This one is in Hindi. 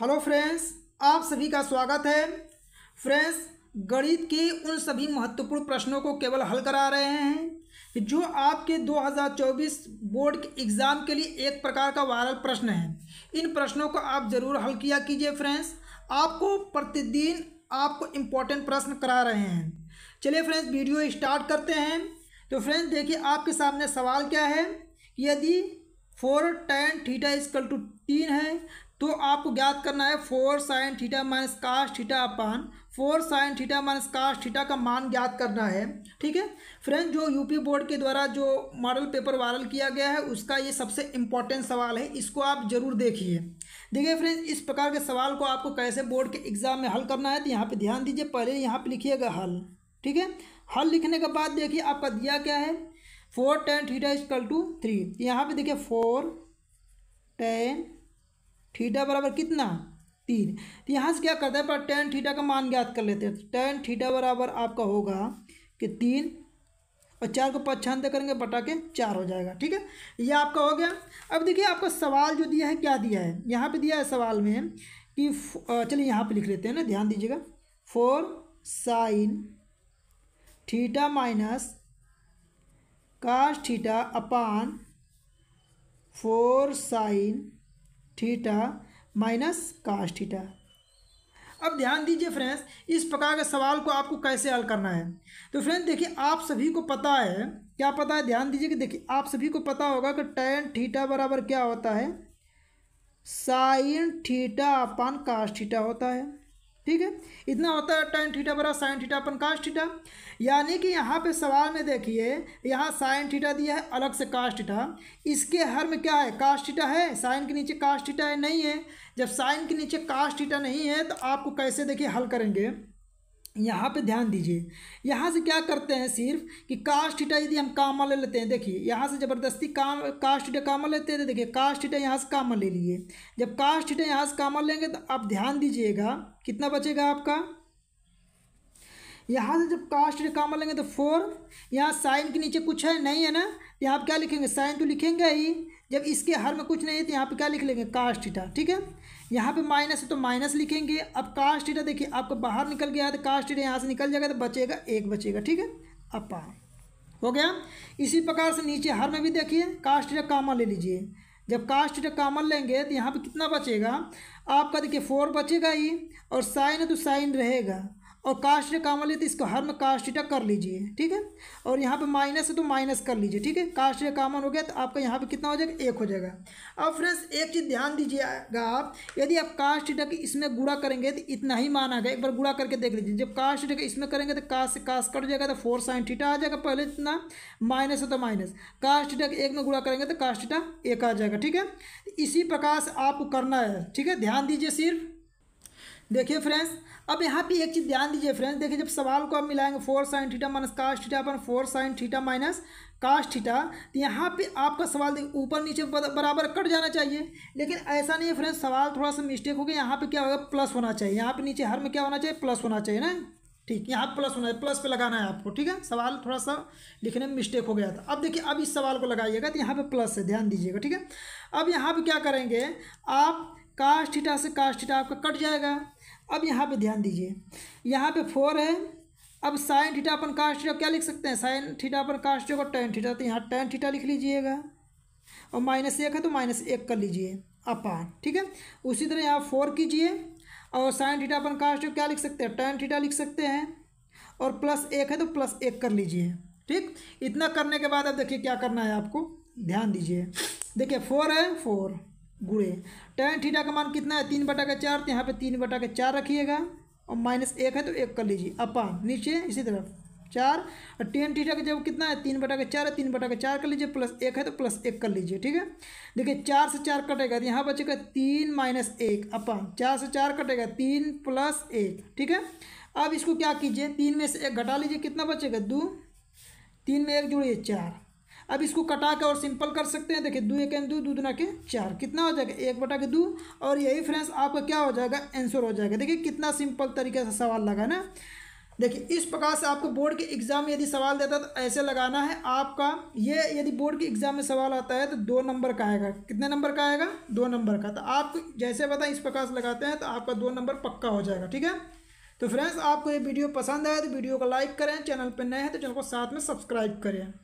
हेलो फ्रेंड्स आप सभी का स्वागत है फ्रेंड्स गणित के उन सभी महत्वपूर्ण प्रश्नों को केवल हल करा रहे हैं जो आपके 2024 बोर्ड के एग्ज़ाम के लिए एक प्रकार का वायरल प्रश्न है इन प्रश्नों को आप ज़रूर हल किया कीजिए फ्रेंड्स आपको प्रतिदिन आपको इम्पोर्टेंट प्रश्न करा रहे हैं चलिए फ्रेंड्स वीडियो स्टार्ट करते हैं तो फ्रेंड्स देखिए आपके सामने सवाल क्या है यदि four tan theta is equal to तीन है तो आपको ज्ञात करना है four sine theta minus cos theta upon four sine theta minus cos theta का मान ज्ञात करना है ठीक है फ्रेंड जो यूपी बोर्ड के द्वारा जो मॉडल पेपर वायरल किया गया है उसका ये सबसे इंपॉर्टेंट सवाल है इसको आप जरूर देखिए देखिए फ्रेंड इस प्रकार के सवाल को आपको कैसे बोर्ड के एग्जाम में हल करना है तो यहाँ पर ध्यान दीजिए पहले यहाँ पर लिखिएगा हल ठीक है हल लिखने के बाद देखिए आपका दिया क्या है four tan theta is equal to three यहाँ पर देखिए फोर टेन थीटा बराबर कितना तीन तो यहाँ से क्या करते हैं पर टेन थीटा का मान ज्ञात कर लेते हैं टेन थीटा बराबर आपका होगा कि तीन और चार को पच्छांत करेंगे बटा के चार हो जाएगा ठीक है ये आपका हो गया अब देखिए आपका सवाल जो दिया है क्या दिया है यहाँ पे दिया है सवाल में कि चलिए यहाँ पे लिख लेते हैं ना ध्यान दीजिएगा four sine theta minus cos theta upon four sine theta minus cos theta अब ध्यान दीजिए फ्रेंड्स इस प्रकार के सवाल को आपको कैसे हल करना है तो फ्रेंड्स देखिए आप सभी को पता है क्या पता है ध्यान दीजिए कि देखिए आप सभी को पता होगा कि टेन थीटा बराबर क्या होता है साइन थीटा अपान काश थीटा होता है ठीक है इतना होता है टेन थीटा बरा sine theta upon cos theta यानी कि यहाँ पे सवाल में देखिए यहाँ साइन थीटा दिया है अलग से कास्ट थीटा इसके हर में क्या है कास्ट थीटा है साइन के नीचे कास्ट थीटा है नहीं है जब साइन के नीचे कास्ट थीटा नहीं है तो आपको कैसे देखिए हल करेंगे यहाँ पे ध्यान दीजिए यहाँ से क्या करते हैं सिर्फ कि कास्ट हिटा यदि हम कामा ले लेते हैं देखिए यहाँ से ज़बरदस्ती काम कास्ट हिटा कामा लेते हैं तो देखिए कास्ट हिटा यहाँ से कामा ले लिए जब कास्ट हिटा यहाँ से कामा लेंगे तो आप ध्यान दीजिएगा कितना बचेगा आपका यहाँ से जब कास्ट थीटा कामा लेंगे तो फोर यहाँ साइन के नीचे कुछ है नहीं है ना यहाँ आप क्या लिखेंगे साइन तो लिखेंगे ही जब इसके हर में कुछ नहीं है तो यहाँ पे क्या लिख लेंगे कास्ट थीटा ठीक है यहाँ पे माइनस है तो माइनस लिखेंगे अब कास्ट थीटा देखिए आपका बाहर निकल गया तो कास्ट थीटा यहाँ से निकल जाएगा तो बचेगा एक बचेगा ठीक है अपा हो गया इसी प्रकार से नीचे हर में भी देखिए कास्ट थीटा कामा ले लीजिए जब कास्ट थीटा कामन लेंगे तो यहाँ पर कितना बचेगा आपका देखिए फोर बचेगा ही और साइन है तो साइन रहेगा और कास्ट कामा तो इसको हर में कास्टा कर लीजिए ठीक है और यहाँ पे माइनस है तो माइनस कर लीजिए ठीक है कास्ट कामन हो गया तो आपका यहाँ पे कितना हो जाएगा एक हो जाएगा अब फ्रेंड्स एक चीज़ ध्यान दीजिएगा आप यदि आप कास्ट के इसमें गुड़ा करेंगे तो इतना ही माना गया एक बार गुड़ा करके देख लीजिए जब कास्ट का इसमें करेंगे तो कास्ट से कास्ट कट जाएगा तो फोर साइन ठीटा आ जाएगा पहले इतना माइनस है तो माइनस कास्ट का एक में गुड़ा करेंगे तो कास्ट एक आ जाएगा ठीक है इसी प्रकार से आपको करना है ठीक है ध्यान दीजिए सिर्फ देखिए फ्रेंड्स अब यहाँ पे एक चीज़ ध्यान दीजिए फ्रेंड्स देखिए जब सवाल को आप मिलाएंगे four sine theta minus cos theta upon four sine theta minus cos theta तो यहाँ पे आपका सवाल देखिए ऊपर नीचे बराबर कट जाना चाहिए लेकिन ऐसा नहीं है फ्रेंड्स सवाल थोड़ा सा मिस्टेक हो गया यहाँ पर क्या होगा प्लस होना चाहिए यहाँ पर नीचे हर में क्या होना चाहिए प्लस होना चाहिए ना ठीक यहाँ प्लस होना है प्लस पे लगाना है आपको ठीक है सवाल थोड़ा सा लिखने में मिस्टेक हो गया था अब देखिए अब इस सवाल को लगाइएगा तो यहाँ पे प्लस है ध्यान दीजिएगा ठीक है अब यहाँ पे क्या करेंगे आप काश ठीठा से काश ठीठा आपका कट जाएगा अब यहाँ पे ध्यान दीजिए यहाँ पे फोर है अब साइन ठीठा अपन काश ठीठा क्या लिख सकते हैं साइन ठीठा अपन काश ठीठा टेन ठीठा तो यहाँ टेन ठीठा लिख लीजिएगा और माइनस एक है तो माइनस एक कर लीजिए अपान ठीक है उसी तरह यहाँ फोर कीजिए और साइन ठीठा अपन काश क्या लिख सकते हैं टेन ठीठा लिख सकते हैं और प्लस एक है तो प्लस एक कर लीजिए ठीक इतना करने के बाद अब देखिए क्या करना है आपको ध्यान दीजिए देखिए फोर है फोर गुड़े टेन थीटा का मान कितना है तीन बटा के चार तो यहाँ पे तीन बटा के चार रखिएगा और माइनस एक है तो एक कर लीजिए अपान नीचे इसी तरफ चार और टेन थीटा का जब कितना है तीन बटा के चार है तीन बटा के चार कर लीजिए प्लस एक है तो प्लस एक कर लीजिए ठीक है देखिए चार से चार कटेगा तो यहाँ बचेगा तीन माइनस एक अपान चार से चार कटेगा तीन प्लस एक ठीक है अब इसको क्या कीजिए तीन में से एक घटा लीजिए कितना बचेगा दो तीन में एक जोड़िए चार अब इसको कटा के और सिंपल कर सकते हैं देखिए दो एक दो दो दुना के चार कितना हो जाएगा एक बटा के दो और यही फ्रेंड्स आपका क्या हो जाएगा आंसर हो जाएगा देखिए कितना सिंपल तरीके से सवाल लगा ना देखिए इस प्रकार से आपको बोर्ड के एग्ज़ाम में यदि सवाल देता है तो ऐसे लगाना है आपका ये यदि बोर्ड के एग्ज़ाम में सवाल आता है तो दो नंबर का आएगा कितने नंबर का आएगा दो नंबर का तो आपको जैसे बताएं इस प्रकार से लगाते हैं तो आपका दो नंबर पक्का हो जाएगा ठीक है तो फ्रेंड्स आपको ये वीडियो पसंद आए तो वीडियो को लाइक करें चैनल पर नए हैं तो चैनल को साथ में सब्सक्राइब करें